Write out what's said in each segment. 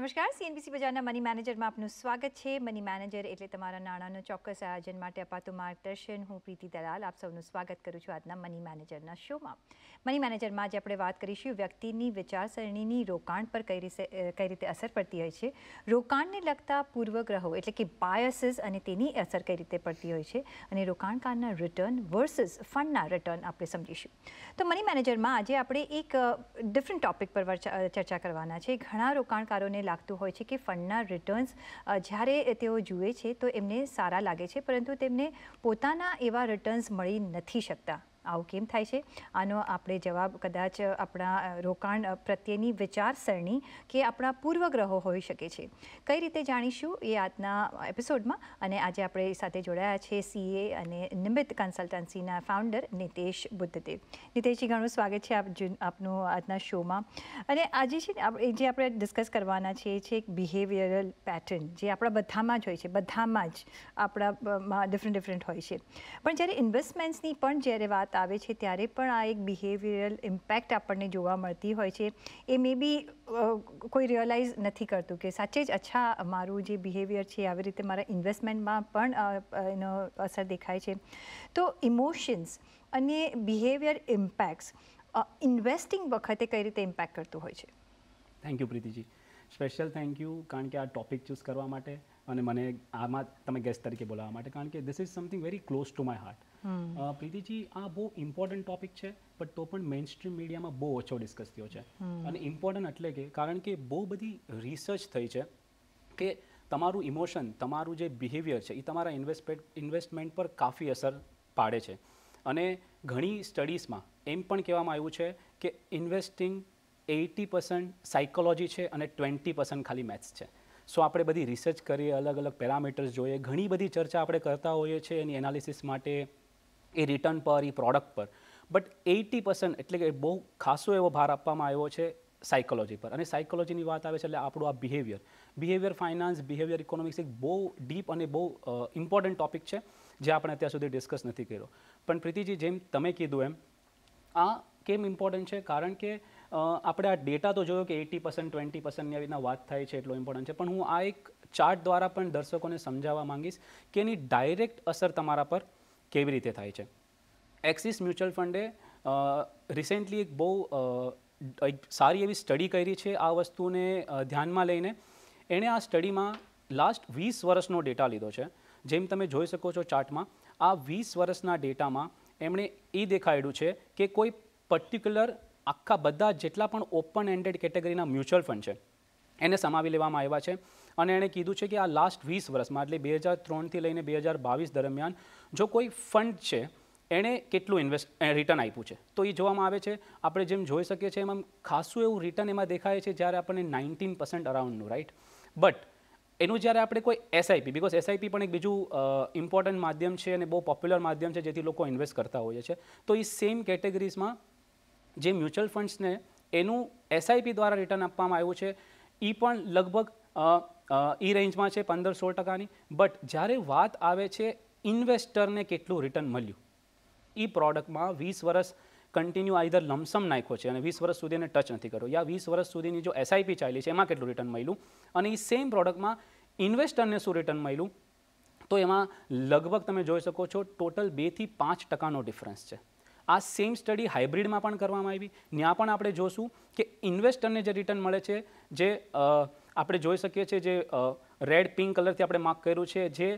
નમસ્કાર સીએનબીસી બજારના મની મેનેજરમાં આપનું સ્વાગત છે મની મેનેજર એટલે તમારા નાણાંનું ચોક્કસ આયોજન માટે અપાતું માર્ગદર્શન હું પ્રીતિ દલાલ આપ સૌનું સ્વાગત કરું છું આજના મની મેનેજરના શોમાં મની મેનેજરમાં આજે આપણે વાત કરીશું વ્યક્તિની વિચારસરણીની રોકાણ પર કઈ રીતે કઈ રીતે અસર પડતી હોય છે રોકાણને લગતા પૂર્વગ્રહો એટલે કે બાયસીસ અને તેની અસર કઈ રીતે પડતી હોય છે અને રોકાણકારના રિટર્ન વર્સિસ ફંડના રિટર્ન આપણે સમજીશું તો મની મેનેજરમાં આજે આપણે એક ડિફરન્ટ ટોપિક પર ચર્ચા કરવાના છે ઘણા રોકાણકારોને લાગતું હોય છે કે ફંડના રિટર્ન્સ જ્યારે તેઓ જુએ છે તો એમને સારા લાગે છે પરંતુ તેમને પોતાના એવા રિટર્ન્સ મળી નથી શકતા આવું કેમ થાય છે આનો આપણે જવાબ કદાચ આપણા રોકાણ પ્રત્યેની વિચારસરણી કે આપણા પૂર્વગ્રહો હોઈ શકે છે કઈ રીતે જાણીશું એ આજના એપિસોડમાં અને આજે આપણે સાથે જોડાયા છે સીએ અને નિમિત્ત કન્સલ્ટન્સીના ફાઉન્ડર નિતેશ બુદ્ધદેવ નિતેશજી ઘણું સ્વાગત છે આપ આપનું આજના શોમાં અને આજે છે ને જે આપણે ડિસ્કસ કરવાના છે એ છે એક બિહેવિયરલ પેટર્ન જે આપણા બધામાં જ હોય છે બધામાં જ આપણામાં ડિફરન્ટ ડિફરન્ટ હોય છે પણ જ્યારે ઇન્વેસ્ટમેન્ટ્સની પણ જ્યારે વાત આવે છે ત્યારે પણ આ એક બિહેવિયરલ ઇમ્પેક્ટ આપણને જોવા મળતી હોય છે એ મે બી કોઈ રિયલાઇઝ નથી કરતું કે સાચે જ અચ્છા મારું જે બિહેવિયર છે આવી રીતે મારા ઇન્વેસ્ટમેન્ટમાં પણ એનો અસર દેખાય છે તો ઇમોશન્સ અને બિહેવિયર ઇમ્પેક્ટ્સ ઇન્વેસ્ટિંગ વખતે કઈ રીતે ઇમ્પેક્ટ કરતું હોય છે થેન્ક યુ પ્રીતિજી સ્પેશિયલ થેન્ક યુ કારણ કે આ ટોપિક ચૂઝ કરવા માટે અને મને આમાં તમે ગેસ્ટ તરીકે બોલાવવા માટે કારણ કે this is something very close to my heart પ્રીતિજી આ બહુ ઇમ્પોર્ટન્ટ ટોપિક છે બટ તો પણ મેઇન સ્ટ્રીમ મીડિયામાં બહુ ઓછો ડિસ્કસ થયો છે અને ઇમ્પોર્ટન્ટ એટલે કે કારણ કે બહુ બધી રિસર્ચ થઈ છે કે તમારું ઇમોશન તમારું જે બિહેવિયર છે એ તમારા ઇન્વેસ્ટમેન્ટ ઇન્વેસ્ટમેન્ટ પર કાફી અસર પાડે છે અને ઘણી સ્ટડીઝમાં એમ પણ કહેવામાં આવ્યું છે કે ઇન્વેસ્ટિંગ એટી પર્સન્ટ સાયકોલોજી છે અને ટ્વેન્ટી પર્સન્ટ ખાલી મેથ્સ છે સો આપણે બધી રિસર્ચ કરીએ અલગ અલગ પેરામીટર્સ જોઈએ ઘણી બધી ચર્ચા આપણે કરતા હોઈએ છીએ એની એનાલિસિસ માટે એ રિટર્ન પર એ પ્રોડક્ટ પર બટ એટી પર્સન્ટ એટલે કે બહુ ખાસો એવો ભાર આપવામાં આવ્યો છે સાયકોલોજી પર અને સાયકોલોજીની વાત આવે છે એટલે આપણું આ behaviour behaviour finance behaviour economics એક બહુ ડીપ અને બહુ ઇમ્પોર્ટન્ટ ટોપિક છે જે આપણે અત્યાર સુધી ડિસ્કસ નથી કર્યો પણ પ્રીતિજી જેમ તમે કીધું એમ આ કેમ ઇમ્પોર્ટન્ટ છે કારણ કે આપણે આ ડેટા તો જોયો કે એટી પર્સન્ટ ટ્વેન્ટી પર્સન્ટની આવી રીતના વાત થાય છે એટલો ઇમ્પોર્ટન્ટ છે પણ હું આ એક ચાર્ટ દ્વારા પણ દર્શકોને સમજાવવા માંગીશ કે એની ડાયરેક્ટ અસર તમારા પર કેવી રીતે થાય છે એક્સિસ મ્યુચ્યુઅલ ફંડે રિસેન્ટલી એક બહુ એક સારી એવી સ્ટડી કરી છે આ વસ્તુને ધ્યાનમાં લઈને એણે આ સ્ટડીમાં લાસ્ટ વીસ વર્ષનો ડેટા લીધો છે જેમ તમે જોઈ શકો છો ચાર્ટમાં આ વીસ વર્ષના ડેટામાં એમણે એ દેખાડ્યું છે કે કોઈ પર્ટિક્યુલર આખા બધા જેટલા પણ ઓપન એન્ડેડ કેટેગરીના મ્યુચ્યુઅલ ફંડ છે એને સમાવી લેવામાં આવ્યા છે અને એણે કીધું છે કે આ લાસ્ટ વીસ વર્ષમાં એટલે બે હજાર ત્રણથી લઈને બે હજાર બાવીસ દરમિયાન જો કોઈ ફંડ છે એણે કેટલું ઇન્વેસ્ટ રિટર્ન આપ્યું છે તો એ જોવામાં આવે છે આપણે જેમ જોઈ શકીએ છીએ એમાં ખાસું એવું રિટર્ન એમાં દેખાય છે જ્યારે આપણને નાઇન્ટીન પર્સન્ટ અરાઉન્ડનું રાઈટ બટ એનું જ્યારે આપણે કોઈ એસઆઈપી બિકોઝ એસઆઈપી પણ એક બીજું ઇમ્પોર્ટન્ટ માધ્યમ છે અને બહુ પોપ્યુલર માધ્યમ છે જેથી લોકો ઇન્વેસ્ટ કરતા હોઈએ છે તો એ સેમ કેટેગરીઝમાં જે મ્યુચ્યુઅલ ફંડ્સને એનું એસઆઈપી દ્વારા રિટર્ન આપવામાં આવ્યું છે એ પણ લગભગ ઈ રેન્જમાં છે પંદર સોળ ટકાની બટ જ્યારે વાત આવે છે ઇન્વેસ્ટરને કેટલું રિટર્ન મળ્યું એ પ્રોડક્ટમાં વીસ વર્ષ કન્ટિન્યુ આઈધર લમસમ નાખ્યો છે અને વીસ વર્ષ સુધી એને ટચ નથી કર્યો યા વીસ વર્ષ સુધીની જો એસઆઈપી ચાલી છે એમાં કેટલું રિટર્ન મળ્યું અને એ સેમ પ્રોડક્ટમાં ઇન્વેસ્ટરને શું રિટર્ન મળ્યું તો એમાં લગભગ તમે જોઈ શકો છો ટોટલ બેથી પાંચ ટકાનો ડિફરન્સ છે આ સેમ સ્ટડી હાઇબ્રિડમાં પણ કરવામાં આવી ત્યાં પણ આપણે જોશું કે ઇન્વેસ્ટરને જે રિટર્ન મળે છે જે આપણે જોઈ શકીએ છીએ જે રેડ પિંક કલરથી આપણે માર્ક કર્યું છે જે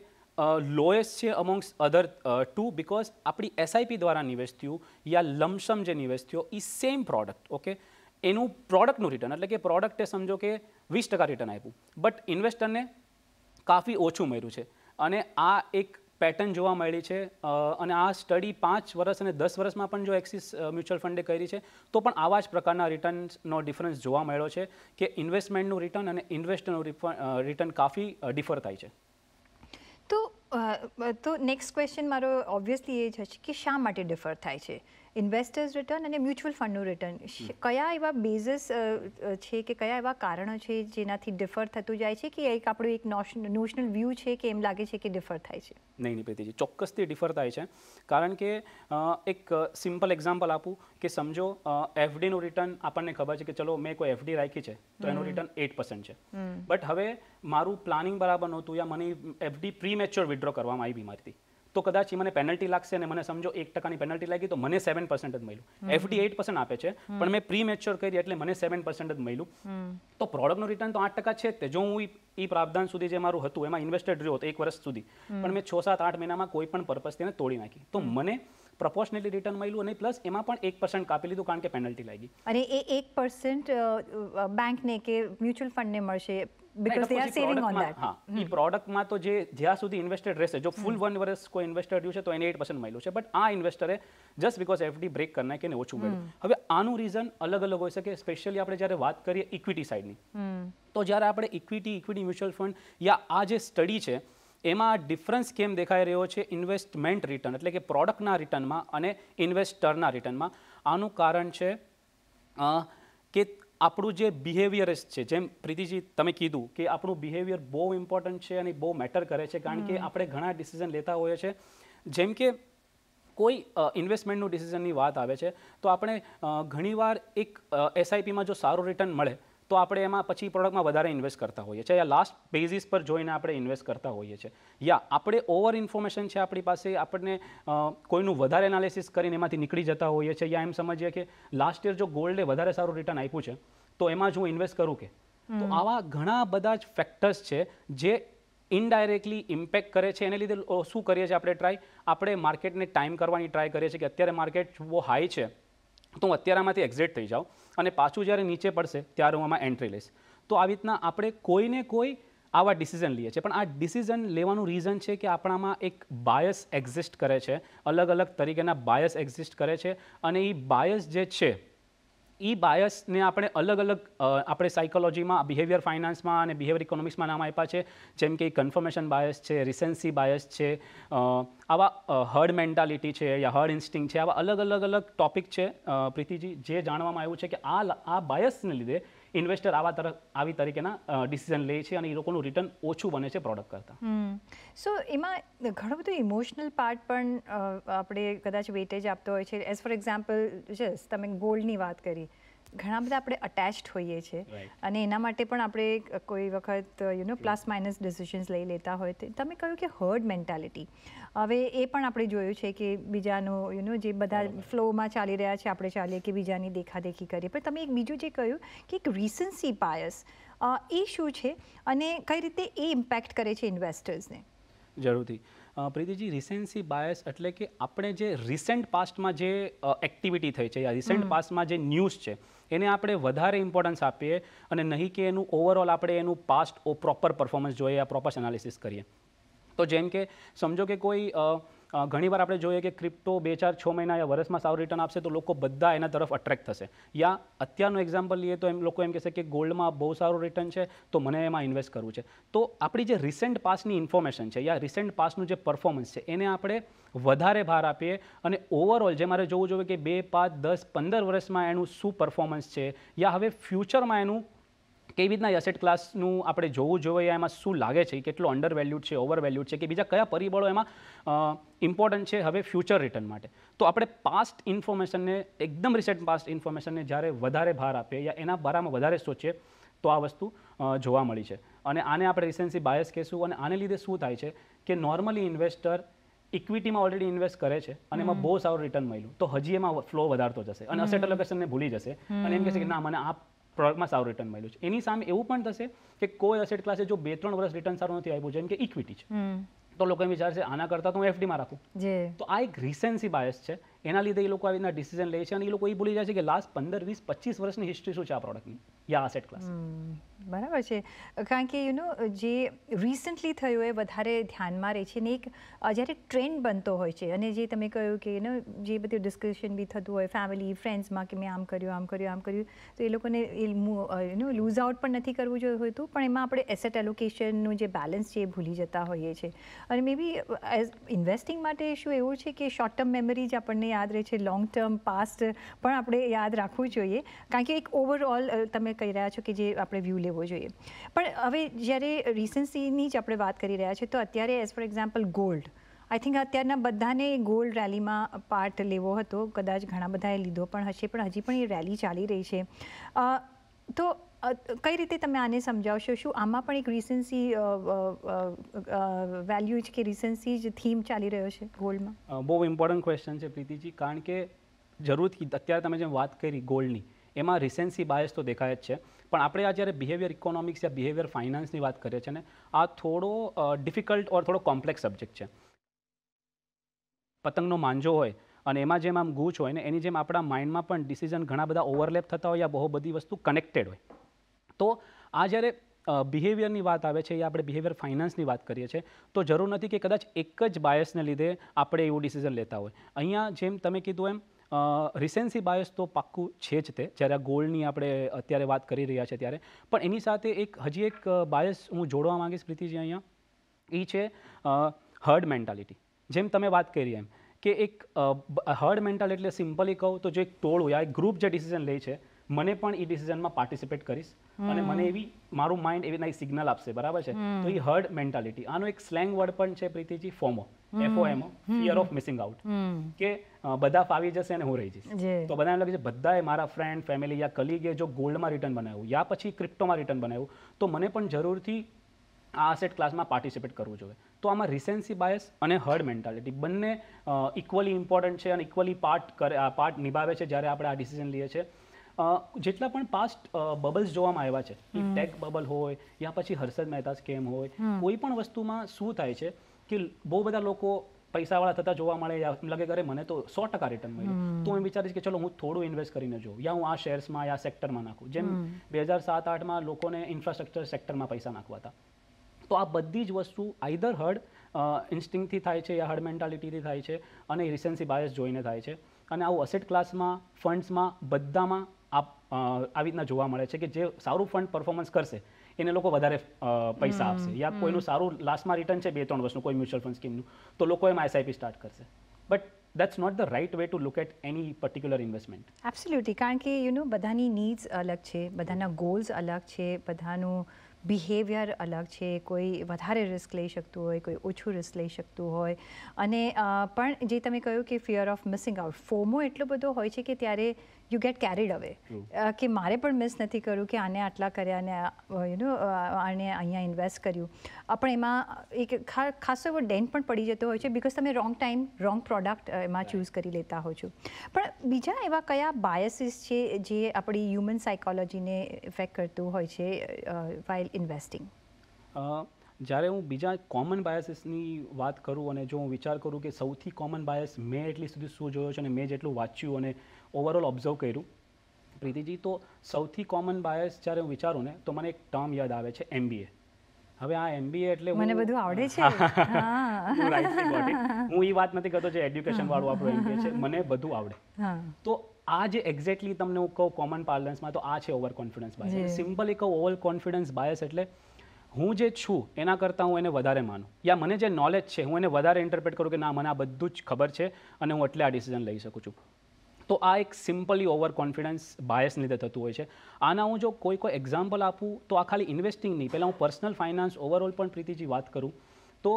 લોએસ્ટ છે અમોંગ્સ અધર ટુ બિકોઝ આપણી એસઆઈપી દ્વારા નિવેશ થયું યા લમસમ જે નિવેશ થયો એ સેમ પ્રોડક્ટ ઓકે એનું પ્રોડક્ટનું રિટર્ન એટલે કે પ્રોડક્ટે સમજો કે વીસ ટકા રિટર્ન આપ્યું બટ ઇન્વેસ્ટરને કાફી ઓછું મળ્યું છે અને આ એક પેટર્ન જોવા મળી છે અને આ સ્ટડી પાંચ વર્ષ અને દસ વર્ષમાં પણ જો એક્સિસ મ્યુચ્યુઅલ ફંડે કરી છે તો પણ આવા જ પ્રકારના રિટર્નનો ડિફરન્સ જોવા મળ્યો છે કે ઇન્વેસ્ટમેન્ટનું રિટર્ન અને ઇન્વેસ્ટરનું રિટર્ન કાફી ડિફર થાય છે તો તો નેક્સ્ટ ક્વેશ્ચન મારો ઓબ્વિયસલી એ જ હશે કે શા માટે ડિફર થાય છે ઇન્વેસ્ટર્સ રિટર્ન અને મ્યુચ્યુઅલ ફંડનું રિટર્ન કયા એવા બેઝિસ છે કે કયા એવા કારણો છે જેનાથી ડિફર થતું જાય છે કે એક આપણું એક નોશનલ વ્યૂ છે કે એમ લાગે છે કે ડિફર થાય છે નહીં નહીં ચોક્કસથી ડિફર થાય છે કારણ કે એક સિમ્પલ એક્ઝામ્પલ આપું કે સમજો એફડીનું રિટર્ન આપણને ખબર છે કે ચલો મેં કોઈ એફડી રાખી છે તો એનું રિટર્ન એટ પર્સન્ટ છે બટ હવે મારું પ્લાનિંગ બરાબર નહોતું યા મને એફડી પ્રી મેચ્યોર વિડ્રો કરવામાં આવી બીમારીથી તો કદાચ એ મને પેનલ્ટી લાગશે અને મને સમજો એક ટકાની પેનલ્ટી લાગી તો મને સેવન પર્સન્ટ જ મળ્યું એફડી એટ પર્સન્ટ આપે છે પણ મેં પ્રી મેચ્યોર કરી એટલે મને સેવન પર્સન્ટ જ મળ્યું તો પ્રોડક્ટનું રિટર્ન તો આઠ ટકા છે તે જો હું એ પ્રાવધાન સુધી જે મારું હતું એમાં ઇન્વેસ્ટેડ રહ્યો હતો એક વર્ષ સુધી પણ મેં છ સાત આઠ મહિનામાં કોઈ પણ પર્પઝથી તેને તોડી નાખી તો મને પ્રપોર્શનેટલી રિટર્ન મળ્યું અને પ્લસ એમાં પણ એક પર્સન્ટ કાપી લીધું કારણ કે પેનલ્ટી લાગી અને એ એક પર્સન્ટ બેંકને કે મ્યુચ્યુઅલ ફંડને મળશે because they are saving on that હા hmm. ઈ પ્રોડક્ટમાં તો જે જ્યાં સુધી ઇન્વેસ્ટેડ રહેશે જો ફૂલ વન hmm. વર્ષ કોઈ ઇન્વેસ્ટર રહ્યું છે તો એને એટ પર્સન્ટ મળ્યું છે બટ આ ઇન્વેસ્ટરે જસ્ટ બિકોઝ એફડી બ્રેક કે ને ઓછું મળ્યું hmm. હવે આનું રીઝન અલગ અલગ હોઈ શકે સ્પેશિયલી આપણે જ્યારે વાત કરીએ ઇક્વિટી સાઈડની તો જ્યારે આપણે ઇક્વિટી ઇક્વિટી મ્યુચ્યુઅલ ફંડ યા આ જે સ્ટડી છે એમાં ડિફરન્સ કેમ દેખાઈ રહ્યો છે ઇન્વેસ્ટમેન્ટ રિટર્ન એટલે કે પ્રોડક્ટના રિટર્નમાં અને ઇન્વેસ્ટરના રિટર્નમાં આનું કારણ છે કે આપણું જે બિહેવિયર છે જેમ પ્રીતિજી તમે કીધું કે આપણું બિહેવિયર બહુ ઇમ્પોર્ટન્ટ છે અને બહુ મેટર કરે છે કારણ કે આપણે ઘણા ડિસિઝન લેતા હોઈએ છીએ જેમ કે કોઈ ઇન્વેસ્ટમેન્ટનું ડિસિઝનની વાત આવે છે તો આપણે ઘણીવાર એક એસઆઈપીમાં જો સારું રિટર્ન મળે તો આપણે એમાં પછી પ્રોડક્ટમાં વધારે ઇન્વેસ્ટ કરતા હોઈએ છીએ યા લાસ્ટ બેઝિસ પર જોઈને આપણે ઇન્વેસ્ટ કરતા હોઈએ છીએ યા આપણે ઓવર ઇન્ફોર્મેશન છે આપણી પાસે આપણને કોઈનું વધારે એનાલિસિસ કરીને એમાંથી નીકળી જતા હોઈએ છીએ યા એમ સમજીએ કે લાસ્ટ યર જો ગોલ્ડે વધારે સારું રિટર્ન આપ્યું છે તો એમાં જ હું ઇન્વેસ્ટ કરું કે તો આવા ઘણા બધા જ ફેક્ટર્સ છે જે ઇનડાયરેક્ટલી ઇમ્પેક્ટ કરે છે એને લીધે શું કરીએ છીએ આપણે ટ્રાય આપણે માર્કેટને ટાઈમ કરવાની ટ્રાય કરીએ છીએ કે અત્યારે માર્કેટ બહુ હાઈ છે તો હું અત્યારે એક્ઝિટ થઈ જાઉં અને પાછું જ્યારે નીચે પડશે ત્યારે હું આમાં એન્ટ્રી લઈશ તો આવી રીતના આપણે કોઈને કોઈ આવા ડિસિઝન લઈએ છીએ પણ આ ડિસિઝન લેવાનું રીઝન છે કે આપણામાં એક બાયસ એક્ઝિસ્ટ કરે છે અલગ અલગ તરીકેના બાયસ એક્ઝિસ્ટ કરે છે અને એ બાયસ જે છે એ બાયસને આપણે અલગ અલગ આપણે સાયકોલોજીમાં બિહેવિયર ફાઇનાન્સમાં અને બિહેવિયર ઇકોનોમિક્સમાં નામ આપ્યા છે જેમ કે કન્ફર્મેશન બાયસ છે રિસેન્સી બાયસ છે આવા હર્ડ મેન્ટાલિટી છે યા હર્ડ ઇન્સ્ટિંગ છે આવા અલગ અલગ અલગ ટોપિક છે પ્રીતિજી જે જાણવામાં આવ્યું છે કે આ આ બાયસને લીધે ઇન્વેસ્ટર આવા તરફ આવી તરીકેના ડિસિઝન લે છે અને એ લોકોનું રિટર્ન ઓછું બને છે પ્રોડક્ટ કરતાં સો એમાં ઘણો બધો ઇમોશનલ પાર્ટ પણ આપણે કદાચ વેટેજ આપતો હોય છે એઝ ફોર એક્ઝામ્પલ જસ તમે ગોલ્ડની વાત કરી ઘણા બધા આપણે અટેચ્ડ હોઈએ છીએ અને એના માટે પણ આપણે કોઈ વખત you know plus minus decisions લઈ લેતા હોય તે તમે કહ્યું કે હર્ડ મેન્ટાલિટી હવે એ પણ આપણે જોયું છે કે બીજાનો યુ નો જે બધા ફ્લોમાં ચાલી રહ્યા છે આપણે ચાલીએ કે બીજાની દેખાદેખી કરીએ પણ તમે એક બીજું જે કહ્યું કે એક રિસન્સી પાયસ એ શું છે અને કઈ રીતે એ ઇમ્પેક્ટ કરે છે ઇન્વેસ્ટર્સને જરૂરથી પ્રીતિજી રિસેન્સી બાયસ એટલે કે આપણે જે રિસેન્ટ પાસ્ટમાં જે એક્ટિવિટી થઈ છે યા રિસેન્ટ પાસ્ટમાં જે ન્યૂઝ છે એને આપણે વધારે ઇમ્પોર્ટન્સ આપીએ અને નહીં કે એનું ઓવરઓલ આપણે એનું પાસ્ટ પ્રોપર પરફોર્મન્સ જોઈએ આ પ્રોપર એનાલિસિસ કરીએ તો જેમ કે સમજો કે કોઈ ઘણીવાર આપણે જોઈએ કે ક્રિપ્ટો બે ચાર છ મહિના યા વર્ષમાં સારું રિટર્ન આપશે તો લોકો બધા એના તરફ અટ્રેક્ટ થશે યા અત્યારનું એક્ઝામ્પલ લઈએ તો એમ લોકો એમ કહેશે કે ગોલ્ડમાં બહુ સારું રિટર્ન છે તો મને એમાં ઇન્વેસ્ટ કરવું છે તો આપણી જે રિસેન્ટ પાસની ઇન્ફોર્મેશન છે યા રિસેન્ટ પાસનું જે પરફોર્મન્સ છે એને આપણે વધારે ભાર આપીએ અને ઓવરઓલ જે મારે જોવું જોઈએ કે બે પાંચ દસ પંદર વર્ષમાં એનું શું પરફોર્મન્સ છે યા હવે ફ્યુચરમાં એનું કેવી રીતના એસેટ ક્લાસનું આપણે જોવું જોઈએ એમાં શું લાગે છે કેટલું અંડર વેલ્યુડ છે ઓવર વેલ્યુડ છે કે બીજા કયા પરિબળો એમાં ઇમ્પોર્ટન્ટ છે હવે ફ્યુચર રિટર્ન માટે તો આપણે પાસ્ટ ઇન્ફોર્મેશનને એકદમ રિસેન્ટ પાસ્ટ ઇન્ફોર્મેશનને જ્યારે વધારે ભાર આપીએ યા એના બારામાં વધારે સોચીએ તો આ વસ્તુ જોવા મળી છે અને આને આપણે રિસેન્સી બાયસ કહેશું અને આને લીધે શું થાય છે કે નોર્મલી ઇન્વેસ્ટર ઇક્વિટીમાં ઓલરેડી ઇન્વેસ્ટ કરે છે અને એમાં બહુ સારું રિટર્ન મળ્યું તો હજી એમાં ફ્લો વધારતો જશે અને અસેટ એલોકેશનને ભૂલી જશે અને એમ કહેશે કે ના મને આ પ્રોડક્ટમાં સારું રિટર્ન મળ્યું છે એની સામે એવું પણ થશે કે કોઈ એસેટ ક્લાસે જો બે ત્રણ વર્ષ રિટર્ન સારું નથી આવ્યું જેમ કે ઇક્વિટી છે તો લોકો એમ વિચારશે આના કરતાં તો હું એફડીમાં રાખું તો આ એક રિસેન્સી બાયસ છે એના લીધે એ લોકો આવી રીતના ડિસિઝન લે છે અને એ લોકો એ ભૂલી જાય છે કે લાસ્ટ પંદર વીસ પચીસ વર્ષની હિસ્ટ્રી શું છે આ પ્રોડક્ટની યા આસેટ ક્લાસ બરાબર છે કારણ કે યુ નો જે રિસન્ટલી થયું એ વધારે ધ્યાનમાં રહે છે ને એક જ્યારે ટ્રેન્ડ બનતો હોય છે અને જે તમે કહ્યું કે એનો જે બધું ડિસ્કશન બી થતું હોય ફેમિલી ફ્રેન્ડ્સમાં કે મેં આમ કર્યું આમ કર્યું આમ કર્યું તો એ લોકોને એ યુનો લૂઝ આઉટ પણ નથી કરવું જોઈએ હોતું પણ એમાં આપણે એસેટ એલોકેશનનું જે બેલેન્સ છે એ ભૂલી જતા હોઈએ છીએ અને મે બી એઝ ઇન્વેસ્ટિંગ માટે શું એવું છે કે શોર્ટ ટર્મ મેમરી જ આપણને યાદ રહે છે લોંગ ટર્મ પાસ્ટ પણ આપણે યાદ રાખવું જોઈએ કારણ કે એક ઓવરઓલ તમે કહી રહ્યા છો કે જે આપણે વ્યૂ લેવો જોઈએ પણ હવે જ્યારે રિસન્સીની જ આપણે વાત કરી રહ્યા છીએ તો અત્યારે as for example gold I think અત્યારના બધાને ગોલ્ડ રેલીમાં પાર્ટ લેવો હતો કદાચ ઘણા બધાએ લીધો પણ હશે પણ હજી પણ એ રેલી ચાલી રહી છે તો કઈ રીતે તમે આને સમજાવશો શું આમાં પણ એક રિસન્સી વેલ્યુ છે કે રિસન્સી જ થીમ ચાલી રહ્યો છે ગોલ્ડમાં બહુ ઇમ્પોર્ટન્ટ ક્વેશ્ચન છે પ્રીતિજી કારણ કે જરૂરથી અત્યારે તમે જેમ વાત કરી ગોલ્ડની એમાં રિસેન્સી બાયસ તો દેખાય જ છે પણ આપણે આ જ્યારે બિહેવિયર ઇકોનોમિક્સ યા બિહેવિયર ફાઇનાન્સની વાત કરીએ છીએ ને આ થોડો ડિફિકલ્ટ ઓર થોડો કોમ્પ્લેક્સ સબ્જેક્ટ છે પતંગનો માંજો હોય અને એમાં જેમ આમ ગૂંચ હોય ને એની જેમ આપણા માઇન્ડમાં પણ ડિસિઝન ઘણા બધા ઓવરલેપ થતા હોય યા બહુ બધી વસ્તુ કનેક્ટેડ હોય તો આ જ્યારે બિહેવિયરની વાત આવે છે એ આપણે બિહેવિયર ફાઇનાન્સની વાત કરીએ છીએ તો જરૂર નથી કે કદાચ એક જ બાયસને લીધે આપણે એવું ડિસિઝન લેતા હોય અહીંયા જેમ તમે કીધું એમ રિસેન્સી બાયસ તો પાક્કું છે જ તે જ્યારે આ ગોલ્ડની આપણે અત્યારે વાત કરી રહ્યા છે ત્યારે પણ એની સાથે એક હજી એક બાયસ હું જોડવા માગીશ પ્રીતિજી અહીંયા એ છે હર્ડ મેન્ટાલિટી જેમ તમે વાત કરી એમ કે એક હર્ડ મેન્ટાલ એટલે સિમ્પલી કહું તો જે એક ટોળું યા એક ગ્રુપ જે ડિસિઝન લે છે મને પણ એ ડિસિઝનમાં પાર્ટિસિપેટ કરીશ અને મને એવી મારું માઇન્ડ એવી નાઈ સિગ્નલ આપશે બરાબર છે તો એ હર્ડ મેન્ટાલિટી આનો એક સ્લેંગ વર્ડ પણ છે પ્રીતિજી FOMO FOM fear of missing out કે બધા ફાવી જશે અને હું રહી જઈશ તો બધાને લાગે છે બધાએ મારા ફ્રેન્ડ ફેમિલી યા કલીગે જો ગોલ્ડમાં રિટર્ન બનાવ્યું યા પછી ક્રિપ્ટોમાં રિટર્ન બનાવ્યું તો મને પણ જરૂરથી આ આસેટ ક્લાસમાં પાર્ટિસિપેટ કરવું જોઈએ તો આમાં રિસેન્સી બાયસ અને હર્ડ મેન્ટાલિટી બંને ઇક્વલી ઇમ્પોર્ટન્ટ છે અને ઇક્વલી પાર્ટ કરે પાર્ટ નિભાવે છે જ્યારે આપણે આ ડિસિઝન લઈએ છીએ જેટલા પણ પાસ્ટ બબલ્સ જોવામાં આવ્યા છે ટેક બબલ હોય યા પછી હર્ષદ મહેતા સ્કેમ હોય કોઈ પણ વસ્તુમાં શું થાય છે કે બહુ બધા લોકો પૈસાવાળા થતા જોવા મળે યા લાગે કરે મને તો સો ટકા રિટર્ન મળ્યું તો હું વિચારીશ કે ચલો હું થોડું ઇન્વેસ્ટ કરીને જોઉં યા હું આ શેર્સમાં યા સેક્ટરમાં નાખું જેમ બે હજાર સાત આઠમાં લોકોને ઇન્ફ્રાસ્ટ્રક્ચર સેક્ટરમાં પૈસા નાખવા હતા તો આ બધી જ વસ્તુ આઈધર હર્ડ ઇન્સ્ટિંગથી થાય છે યા હર્ડ મેન્ટાલિટીથી થાય છે અને રિસેન્સી બાયસ જોઈને થાય છે અને આવું અસેટ ક્લાસમાં ફંડ્સમાં બધામાં આપ આવી રીતના જોવા મળે છે કે જે સારું ફંડ પરફોર્મન્સ કરશે એને લોકો વધારે પૈસા આપશે યા કોઈનું સારું લાસ્ટમાં રિટર્ન છે બે ત્રણ વર્ષનું કોઈ મ્યુચ્યુઅલ ફંડ સ્કીમનું તો લોકો એમાં આઈએસઆઈપી સ્ટાર્ટ કરશે but that's not the right way to look at any particular investment absolutely કારણ કે યુ નો બધાની નીડ્સ અલગ છે બધાના ગોલ્સ અલગ છે બધાનું બિહેવિયર અલગ છે કોઈ વધારે રિસ્ક લઈ શકતું હોય કોઈ ઓછું રિસ્ક લઈ શકતું હોય અને પણ જે તમે કહ્યું કે fear of missing out FOMO એટલો બધો હોય છે કે ત્યારે યુ ગેટ કેરીડ અવે કે મારે પણ મિસ નથી કર્યું કે આને આટલા કર્યા ને યુ નો આને અહીંયા ઇન્વેસ્ટ કર્યું પણ એમાં એક ખાસો એવો ડેન પણ પડી જતો હોય છે બિકોઝ તમે રોંગ ટાઈમ રોંગ પ્રોડક્ટ એમાં ચૂઝ કરી લેતા હો છો પણ બીજા એવા કયા બાયસીસ છે જે આપણી હ્યુમન સાયકોલોજીને ઇફેક્ટ કરતું હોય છે વાઇલ ઇન્વેસ્ટિંગ જ્યારે હું બીજા કોમન બાયસીસની વાત કરું અને જો હું વિચાર કરું કે સૌથી કોમન બાયસ મેં એટલી સુધી શું જોયો છે અને મેં જેટલું વાંચ્યું અને ઓવરઓલ ઓબ્ઝર્વ કર્યું પ્રીતિજી તો સૌથી કોમન બાયસ જ્યારે હું વિચારું ને તો મને એક ટર્મ યાદ આવે છે એમબીએ હવે આ એમબીએ એટલે મને બધું આવડે છે હું એ વાત નથી કરતો જે એડ્યુકેશન વાળું આપણું એમબીએ છે મને બધું આવડે તો આ જે એક્ઝેક્ટલી તમને હું કહું કોમન પાર્લન્સમાં તો આ છે ઓવર કોન્ફિડન્સ બાયસ સિમ્પલ કહું ઓવર કોન્ફિડન્સ બાયસ એટલે હું જે છું એના કરતાં હું એને વધારે માનું યા મને જે નોલેજ છે હું એને વધારે ઇન્ટરપ્રેટ કરું કે ના મને આ બધું જ ખબર છે અને હું એટલે આ ડિસિઝન લઈ શકું છું તો આ એક સિમ્પલી ઓવર કોન્ફિડન્સ બાયસને લીધે થતું હોય છે આના હું જો કોઈ કોઈ એક્ઝામ્પલ આપું તો આ ખાલી ઇન્વેસ્ટિંગ નહીં પહેલાં હું પર્સનલ ફાઇનાન્સ ઓવરઓલ પણ પ્રીતિજી વાત કરું તો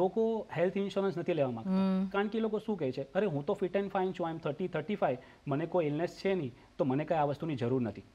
લોકો હેલ્થ ઇન્સ્યોરન્સ નથી લેવા માંગતા કારણ કે એ લોકો શું કહે છે અરે હું તો ફિટ એન્ડ ફાઇન છું I am thirty thirty five મને કોઈ ઇલનેસ છે નહીં તો મને કાંઈ આ વસ્તુની જરૂર નથી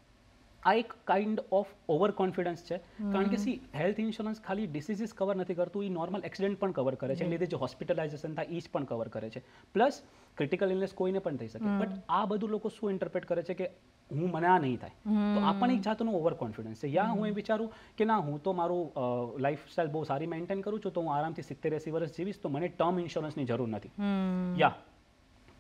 આ એક કાઇન્ડ ઓફ ઓવર કોન્ફિડન્સ છે કારણ કે સી હેલ્થ ઇન્સ્યોરન્સ ખાલી ડિસીઝીસ કવર નથી કરતું એ નોર્મલ એક્સિડન્ટ પણ કવર કરે છે એટલે જે હોસ્પિટલાઇઝેશન થાય એ પણ કવર કરે છે પ્લસ ક્રિટિકલ ઇલનેસ કોઈને પણ થઈ શકે બટ આ બધું લોકો શું ઇન્ટરપ્રેટ કરે છે કે હું મને આ નહીં થાય તો આ પણ એક જાતનું ઓવર કોન્ફિડન્સ છે યા હું એ વિચારું કે ના હું તો મારું લાઈફસ્ટાઈલ બહુ સારી મેન્ટેન કરું છું તો હું આરામથી સિત્તેર એસી વર્ષ જીવીશ તો મને ટર્મ ઇન્સ્યોરન્સની જરૂર નથી યા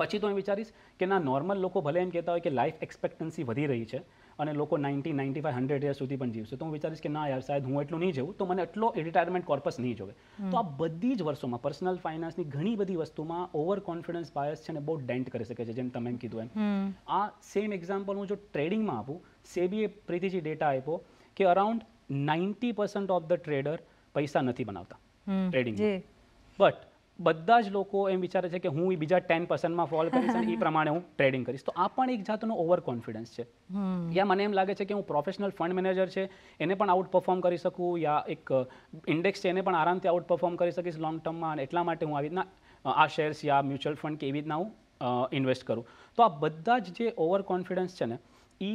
પછી તો હું વિચારીશ કે ના નોર્મલ લોકો ભલે એમ કહેતા હોય કે લાઈફ એક્સપેક્ટન્સી વધી રહી છે અને લોકો ninety ninety five hundred years સુધી પણ જીવશે તો હું વિચારીશ કે ના યાર સાહેબ હું એટલું નહીં જવું તો મને એટલો રિટાયરમેન્ટ કોર્પસ નહીં જોવે તો આ બધી જ વર્ષોમાં પર્સનલ ફાઇનાન્સની ઘણી બધી વસ્તુમાં ઓવર કોન્ફિડન્સ બાયસ છે ને બહુ ડેન્ટ કરી શકે છે જેમ તમે એમ કીધું એમ આ સેમ એક્ઝામ્પલ હું જો ટ્રેડિંગમાં આપું સેબીએ પ્રીતિજી ડેટા આપ્યો કે around ninety percent of the trader પૈસા નથી બનાવતા ટ્રેડિંગ બટ બધા જ લોકો એમ વિચારે છે કે હું એ બીજા ટેન પર્સન્ટમાં ફોલ કરીશ અને એ પ્રમાણે હું ટ્રેડિંગ કરીશ તો આ પણ એક જાતનો ઓવર કોન્ફિડન્સ છે યા મને એમ લાગે છે કે હું પ્રોફેશનલ ફંડ મેનેજર છે એને પણ આઉટ પરફોર્મ કરી શકું યા એક ઇન્ડેક્સ છે એને પણ આરામથી આઉટ પરફોર્મ કરી શકીશ લોંગ ટર્મમાં અને એટલા માટે હું આવી રીતના આ શેર્સ યા મ્યુચ્યુઅલ ફંડ કે એવી રીતના હું ઇન્વેસ્ટ કરું તો આ બધા જ જે ઓવર કોન્ફિડન્સ છે ને એ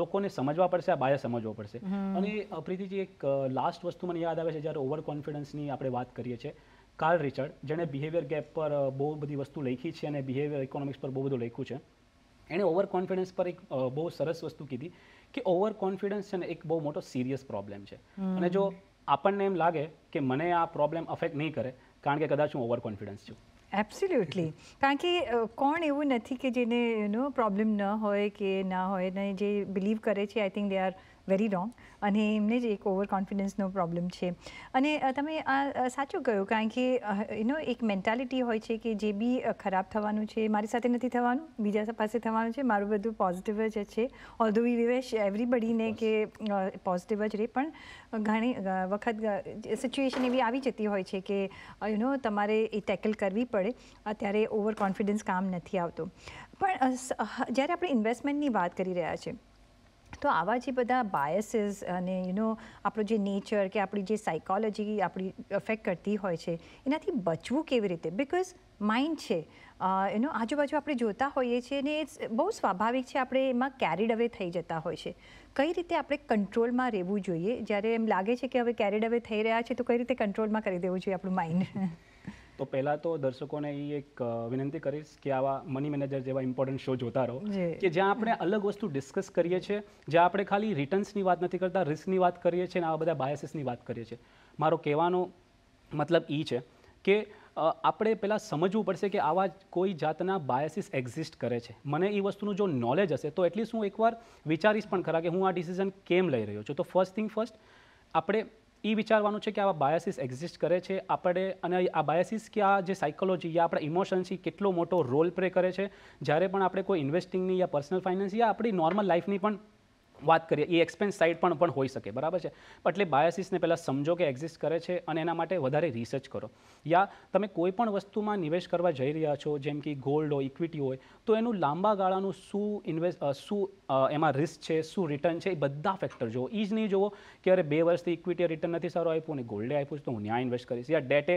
લોકોને સમજવા પડશે આ બાયા સમજવો પડશે અને પ્રીતિજી એક લાસ્ટ વસ્તુ મને યાદ આવે છે જ્યારે ઓવર કોન્ફિડન્સની આપણે વાત કરીએ છીએ કાર્લ રિચર્ડ જેણે બિહેવિયર ગેપ પર બહુ બધી વસ્તુ લખી છે અને બિહેવિયર ઇકોનોમિક્સ પર બહુ બધું લખ્યું છે એણે ઓવર કોન્ફિડન્સ પર એક બહુ સરસ વસ્તુ કીધી કે ઓવર કોન્ફિડન્સ છે ને એક બહુ મોટો સિરિયસ પ્રોબ્લેમ છે અને જો આપણને એમ લાગે કે મને આ પ્રોબ્લેમ અફેક્ટ નહીં કરે કારણ કે કદાચ હું ઓવર કોન્ફિડન્સ છું એબ્સોલ્યુટલી કારણ કે કોણ એવું નથી કે જેને યુ પ્રોબ્લેમ ન હોય કે ના હોય ને જે બિલીવ કરે છે I think they are very wrong અને એમને જ એક ઓવર કોન્ફિડન્સનો પ્રોબ્લેમ છે અને તમે આ સાચું કહ્યું કારણ કે એનો એક મેન્ટાલિટી હોય છે કે જે બી ખરાબ થવાનું છે મારી સાથે નથી થવાનું બીજા પાસે થવાનું છે મારું બધું પોઝિટિવ જ છે ઓલ વી વિવેશ એવરીબડીને કે પોઝિટિવ જ રહે પણ ઘણી વખત સિચ્યુએશન એવી આવી જતી હોય છે કે યુ નો તમારે એ ટેકલ કરવી પડે અત્યારે ઓવર કોન્ફિડન્સ કામ નથી આવતું પણ જ્યારે આપણે ઇન્વેસ્ટમેન્ટની વાત કરી રહ્યા છીએ તો આવા જે બધા બાયસીસ અને યુનો આપણું જે નેચર કે આપણી જે સાયકોલોજી આપણી અફેક્ટ કરતી હોય છે એનાથી બચવું કેવી રીતે બિકોઝ માઇન્ડ છે એનો આજુબાજુ આપણે જોતા હોઈએ છીએ અને ઇટ્સ બહુ સ્વાભાવિક છે આપણે એમાં કેરીડ અવે થઈ જતા હોય છે કઈ રીતે આપણે કંટ્રોલમાં રહેવું જોઈએ જ્યારે એમ લાગે છે કે હવે કેરીડ અવે થઈ રહ્યા છે તો કઈ રીતે કંટ્રોલમાં કરી દેવું જોઈએ આપણું માઇન્ડ તો પહેલાં તો દર્શકોને એ એક વિનંતી કરીશ કે આવા મની મેનેજર જેવા ઇમ્પોર્ટન્ટ શો જોતા રહો કે જ્યાં આપણે અલગ વસ્તુ ડિસ્કસ કરીએ છીએ જ્યાં આપણે ખાલી રિટર્ન્સની વાત નથી કરતા રિસ્કની વાત કરીએ છીએ અને આવા બધા બાયસીસની વાત કરીએ છીએ મારો કહેવાનો મતલબ એ છે કે આપણે પહેલાં સમજવું પડશે કે આવા કોઈ જાતના બાયસીસ એક્ઝિસ્ટ કરે છે મને એ વસ્તુનું જો નોલેજ હશે તો એટલીસ્ટ હું એકવાર વિચારીશ પણ ખરા કે હું આ ડિસિઝન કેમ લઈ રહ્યો છું તો ફર્સ્ટ થિંગ ફર્સ્ટ આપણે એ વિચારવાનું છે કે આવા બાયસીસ એક્ઝિસ્ટ કરે છે આપણે અને આ બાયસીસ કે આ જે સાયકોલોજી યા આપણા ઇમોશન્સ કેટલો મોટો રોલ પ્લે કરે છે જ્યારે પણ આપણે કોઈ ઇન્વેસ્ટિંગની યા પર્સનલ ફાઇનાન્સ યા આપણી નોર્મલ લાઈફની પણ વાત કરીએ એ એક્સપેન્સ સાઇડ પણ પણ હોઈ શકે બરાબર છે એટલે બાયસીસને પહેલાં સમજો કે એક્ઝિસ્ટ કરે છે અને એના માટે વધારે રિસર્ચ કરો યા તમે કોઈ પણ વસ્તુમાં નિવેશ કરવા જઈ રહ્યા છો જેમ કે ગોલ્ડ હોય ઇક્વિટી હોય તો એનું લાંબા ગાળાનું શું ઇન્વેસ્ટ શું એમાં રિસ્ક છે શું રિટર્ન છે એ બધા ફેક્ટર જુઓ એ જ નહીં જુઓ કે અરે બે વર્ષથી ઇક્વિટીએ રિટર્ન નથી સારું આપ્યું અને ગોલ્ડે આપ્યું છે તો હું ત્યાં ઇન્વેસ્ટ કરીશ યા ડેટે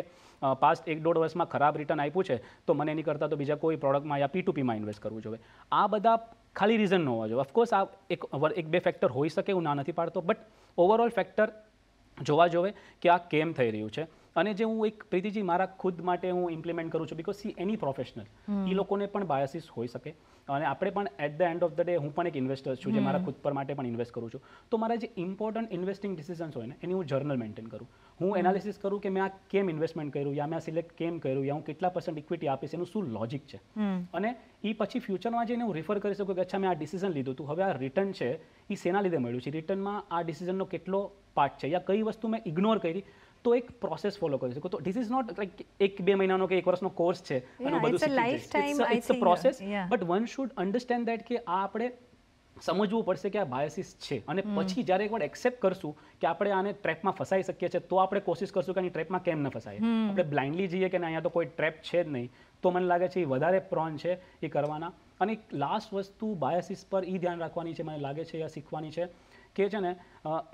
પાસ્ટ એક દોઢ વર્ષમાં ખરાબ રિટર્ન આપ્યું છે તો મને એની કરતાં તો બીજા કોઈ પ્રોડક્ટમાં યા પી ટુ પીમાં ઇન્વેસ્ટ કરવું જોઈએ આ બધા ખાલી રીઝન ન હોવા જોઈએ ઓફકોર્સ આ એક એક બે ફેક્ટર હોઈ શકે હું ના નથી પાડતો બટ ઓવરઓલ ફેક્ટર જોવા જોવે કે આ કેમ થઈ રહ્યું છે અને જે હું એક પ્રીતિજી મારા ખુદ માટે હું ઇમ્પ્લિમેન્ટ કરું છું બિકોઝ સી એની પ્રોફેશનલ એ લોકોને પણ બાયસીસ હોઈ શકે અને આપણે પણ at the end of the day હું પણ એક ઇન્વેસ્ટર છું જે મારા ખુદ પર માટે પણ ઇન્વેસ્ટ કરું છું તો મારા જે ઇમ્પોર્ટન્ટ ઇન્વેસ્ટિંગ ડિસિઝન્સ હોય ને એની હું જર્નલ મેન્ટેન કરું હું એનાલિસિસ કરું કે મેં આ કેમ ઇન્વેસ્ટમેન્ટ કર્યું યા મેં આ સિલેક્ટ કેમ કર્યું યા હું કેટલા પર્સન્ટ ઇક્વિટી આપીશ એનું શું લોજિક છે અને એ પછી ફ્યુચરમાં જઈને હું રિફર કરી શકું કે અચ્છા મેં આ ડિસિઝન લીધું તું હવે આ રિટર્ન છે એ શેના લીધે મળ્યું છે રિટર્નમાં આ ડિસિઝનનો કેટલો પાર્ટ છે યા કઈ વસ્તુ મેં ઇગ્નોર કરી તો એક પ્રોસેસ ફોલો કરી શકો તો ધીસ ઇઝ નોટ લાઈક એક બે મહિનાનો કે એક વર્ષનો કોર્સ છે અને બધું it's a process but one should understand that કે આ આપણે સમજવું પડશે કે આ બાયસિસ છે અને પછી જ્યારે એકવાર એક્સેપ્ટ કરશું કે આપણે આને ટ્રેપમાં ફસાઈ શકીએ છીએ તો આપણે કોશિશ કરશું કે આની ટ્રેપમાં કેમ ન ફસાય આપણે બ્લાઇન્ડલી જઈએ કે અહીંયા તો કોઈ ટ્રેપ છે જ નહીં તો મને લાગે છે એ વધારે પ્રોન છે એ કરવાના અને એક લાસ્ટ વસ્તુ બાયસીસ પર એ ધ્યાન રાખવાની છે મને લાગે છે એ શીખવાની છે કે છે ને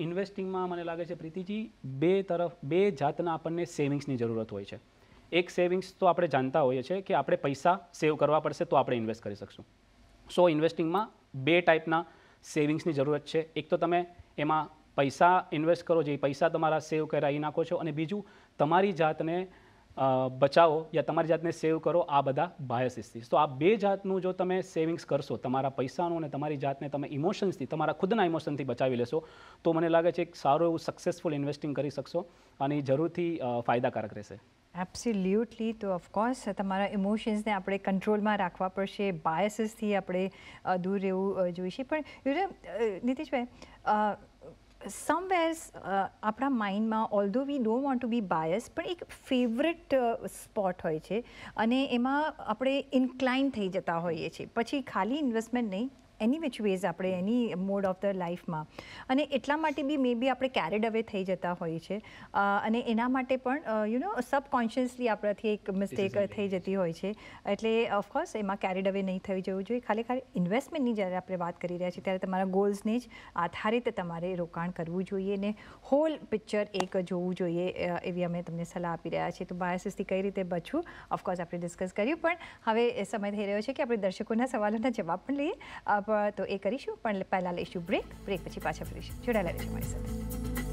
ઇન્વેસ્ટિંગમાં મને લાગે છે પ્રીતિજી બે તરફ બે જાતના આપણને સેવિંગ્સની જરૂરત હોય છે એક સેવિંગ્સ તો આપણે જાણતા હોઈએ છીએ કે આપણે પૈસા સેવ કરવા પડશે તો આપણે ઇન્વેસ્ટ કરી શકશું સો ઇન્વેસ્ટિંગમાં બે ટાઈપના સેવિંગ્સની જરૂરત છે એક તો તમે એમાં પૈસા ઇન્વેસ્ટ કરો જે પૈસા તમારા સેવ કરાવી નાખો છો અને બીજું તમારી જાતને બચાવો યા તમારી જાતને સેવ કરો આ બધા બાયસીસથી તો આ બે જાતનું જો તમે સેવિંગ્સ કરશો તમારા પૈસાનું અને તમારી જાતને તમે ઇમોશન્સથી તમારા ખુદના ઇમોશનથી બચાવી લેશો તો મને લાગે છે એક સારું એવું સક્સેસફુલ ઇન્વેસ્ટિંગ કરી શકશો અને જરૂરથી ફાયદાકારક રહેશે એબ્સોલ્યુટલી તો ઓફકોર્સ તમારા ઇમોશન્સને આપણે કંટ્રોલમાં રાખવા પડશે બાયસીસથી આપણે દૂર રહેવું જોઈશે પણ નીતિશભાઈ somewhere uh, આપણા માઇન્ડમાં although we don't want to be bias પણ એક ફેવરેટ સ્પોટ uh, હોય છે અને એમાં આપણે ઇન્ક્લાઇન થઈ જતા હોઈએ છીએ પછી ખાલી ઇન્વેસ્ટમેન્ટ નહીં એની વિચ વેઝ આપણે એની મોડ ઓફ ધ લાઈફમાં અને એટલા માટે બી મે બી આપણે કેરેડ અવે થઈ જતા હોઈએ છે અને એના માટે પણ યુ નો સબકોન્શિયસલી આપણાથી એક મિસ્ટેક થઈ જતી હોય છે એટલે ઓફકોર્સ એમાં કેરેડ અવે નહીં થઈ જવું જોઈએ ખાલી ખાલી ઇન્વેસ્ટમેન્ટની જ્યારે આપણે વાત કરી રહ્યા છીએ ત્યારે તમારા ગોલ્સને જ આધારિત તમારે રોકાણ કરવું જોઈએ ને હોલ પિક્ચર એક જોવું જોઈએ એવી અમે તમને સલાહ આપી રહ્યા છીએ તો બાયસીસથી કઈ રીતે બચવું ઓફકોર્સ આપણે ડિસ્કસ કર્યું પણ હવે એ સમય થઈ રહ્યો છે કે આપણે દર્શકોના સવાલોના જવાબ પણ લઈએ તો એ કરીશું પણ પહેલાં લઈશું બ્રેક બ્રેક પછી પાછા ફરીશું જોડાયેલા રહેશે મારી સાથે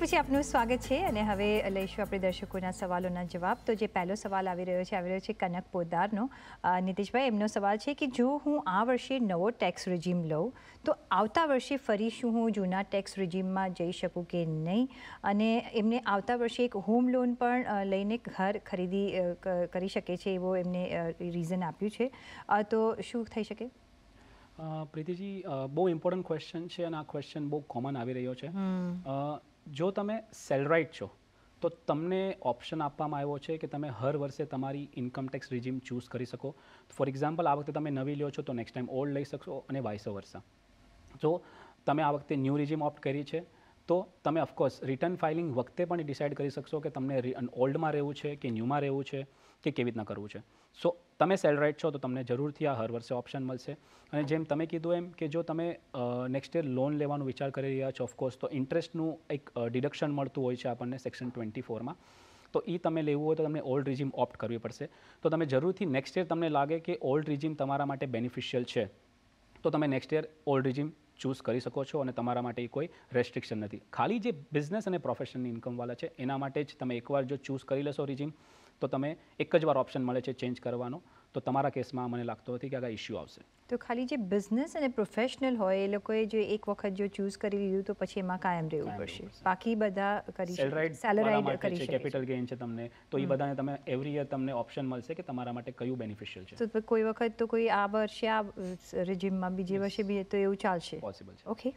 પછી આપનું સ્વાગત છે અને હવે લઈશું આપણે દર્શકોના સવાલોના જવાબ તો જે પહેલો સવાલ આવી રહ્યો છે આવી રહ્યો છે કનક પોદારનો નીતિશભાઈ એમનો સવાલ છે કે જો હું આ વર્ષે નવો ટેક્સ રિજીમ લઉં તો આવતા વર્ષે ફરી શું હું જૂના ટેક્સ રિજીમમાં જઈ શકું કે નહીં અને એમને આવતા વર્ષે એક હોમ લોન પણ લઈને ઘર ખરીદી કરી શકે છે એવો એમને રીઝન આપ્યું છે તો શું થઈ શકે પ્રીતિજી બહુ ઇમ્પોર્ટન્ટ ક્વેશ્ચન છે અને આ ક્વેશ્ચન બહુ કોમન આવી રહ્યો છે જો તમે સેલરાઇટ છો તો તમને ઓપ્શન આપવામાં આવ્યો છે કે તમે હર વર્ષે તમારી ઇન્કમ ટેક્સ રિજીમ ચૂઝ કરી શકો ફોર એક્ઝામ્પલ આ વખતે તમે નવી લ્યો છો તો નેક્સ્ટ ટાઈમ ઓલ્ડ લઈ શકશો અને વાઇસ વર્ષા જો તમે આ વખતે ન્યૂ રિઝ્યુમ ઓપ્ટ કરી છે તો તમે ઓફકોર્સ રિટર્ન ફાઇલિંગ વખતે પણ ડિસાઇડ કરી શકશો કે તમને ઓલ્ડમાં રહેવું છે કે ન્યૂમાં રહેવું છે કે કેવી રીતના કરવું છે સો તમે સેલ રાઇટ છો તો તમને જરૂરથી આ હર વર્ષે ઓપ્શન મળશે અને જેમ તમે કીધું એમ કે જો તમે નેક્સ્ટ યર લોન લેવાનું વિચાર કરી રહ્યા છો ઓફકોર્સ તો ઇન્ટરેસ્ટનું એક ડિડક્શન મળતું હોય છે આપણને સેક્શન ટ્વેન્ટી ફોરમાં તો એ તમે લેવું હોય તો તમને ઓલ્ડ રિઝિમ ઓપ્ટ કરવી પડશે તો તમે જરૂરથી નેક્સ્ટ યર તમને લાગે કે ઓલ્ડ રિઝિમ તમારા માટે બેનિફિશિયલ છે તો તમે next year old regime choose કરી શકો છો અને તમારા માટે કોઈ રેસ્ટ્રિક્શન નથી ખાલી જે બિઝનેસ અને પ્રોફેશનની ઇન્કમવાળા છે એના માટે જ તમે એકવાર જો ચૂઝ કરી લેશો રિઝિમ તો તમે એક જ વાર ઓપ્શન મળે છે ચેન્જ કરવાનો તો તમારા કેસમાં મને લાગતો નથી કે આગળ ઇસ્યુ આવશે તો ખાલી જે બિઝનેસ અને પ્રોફેશનલ હોય એ લોકોએ જો એક વખત જો ચૂઝ કરી લીધું તો પછી એમાં કાયમ રહેવું પડશે બાકી બધા કરી સેલરાઇડ કરી છે કેપિટલ ગેઇન છે તમને તો એ બધાને તમે એવરી યર તમને ઓપ્શન મળશે કે તમારા માટે કયું બેનિફિશિયલ છે તો કોઈ વખત તો કોઈ આ વર્ષે આ રેજિમમાં બીજે વર્ષે બી તો એવું ચાલશે પોસિબલ છે ઓકે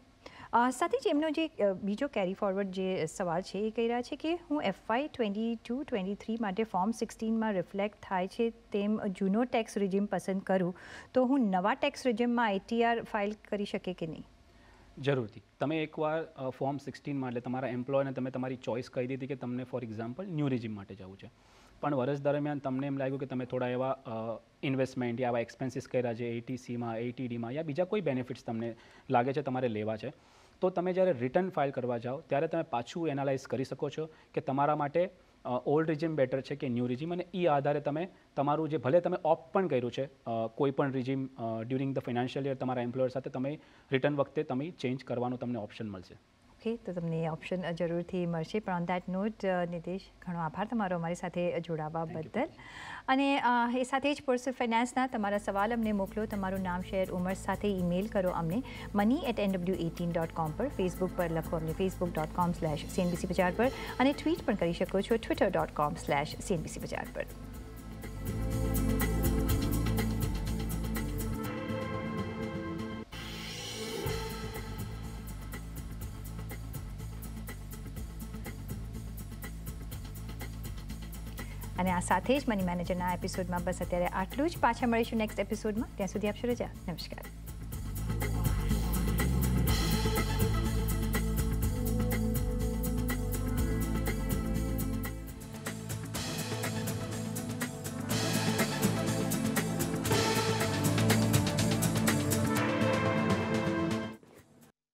સાથે જ એમનો જે બીજો કેરી ફોરવર્ડ જે સવાલ છે એ કહી રહ્યા છે કે હું FY twenty two twenty three માટે ફોર્મ સિક્સટીનમાં રિફ્લેક્ટ થાય છે તેમ જૂનો ટેક્સ રિઝ્યુમ પસંદ કરું તો હું નવા ટેક્સ રિઝ્યુમમાં આઈટીઆર ફાઇલ કરી શકે કે નહીં જરૂરથી તમે એકવાર ફોર્મ સિક્સટીનમાં એટલે તમારા એમ્પ્લોયને તમે તમારી ચોઈસ કહી દીધી કે તમને ફોર એક્ઝામ્પલ ન્યૂ રિઝ્યુમ માટે જવું છે પણ વર્ષ દરમિયાન તમને એમ લાગ્યું કે તમે થોડા એવા ઇન્વેસ્ટમેન્ટ યા એક્સપેન્સીસ કર્યા છે એટીસીમાં એટીડીમાં યા બીજા કોઈ બેનિફિટ્સ તમને લાગે છે તમારે લેવા છે તો તમે જ્યારે રિટર્ન ફાઇલ કરવા જાઓ ત્યારે તમે પાછું એનાલાઇઝ કરી શકો છો કે તમારા માટે ઓલ્ડ રિજિમ બેટર છે કે ન્યૂ રિજિમ અને એ આધારે તમે તમારું જે ભલે તમે ઓપ પણ કર્યું છે કોઈ પણ regime during the financial year તમારા એમ્પ્લોયર સાથે તમે રિટર્ન વખતે તમે ચેન્જ કરવાનું તમને ઓપ્શન મળશે કે તો તમને ઓપ્શન જરૂર થી મર્શી પર ઓન ધેટ નોટ નિદીશ ઘણો આભાર તમારો અમારી સાથે જોડાવા બદલ અને એ સાથે જ પર્સ્યુ ફાઇનાન્સ ના તમારો સવાલ અમને મોકલો તમારું નામ શેર ઉમર સાથે ઈમેલ કરો અમને money@nw18.com પર Facebook પર લવ કરો ને facebook.com/cnbcbijhar પર અને ટ્વીટ પણ કરી શકો છો twitter.com/cnbcbijhar પર અને આ સાથે જ મની મેનેજરના એપિસોડમાં બસ અત્યારે આટલું જ પાછા મળીશું નેક્સ્ટ એપિસોડમાં ત્યાં સુધી આપશો રજા નમસ્કાર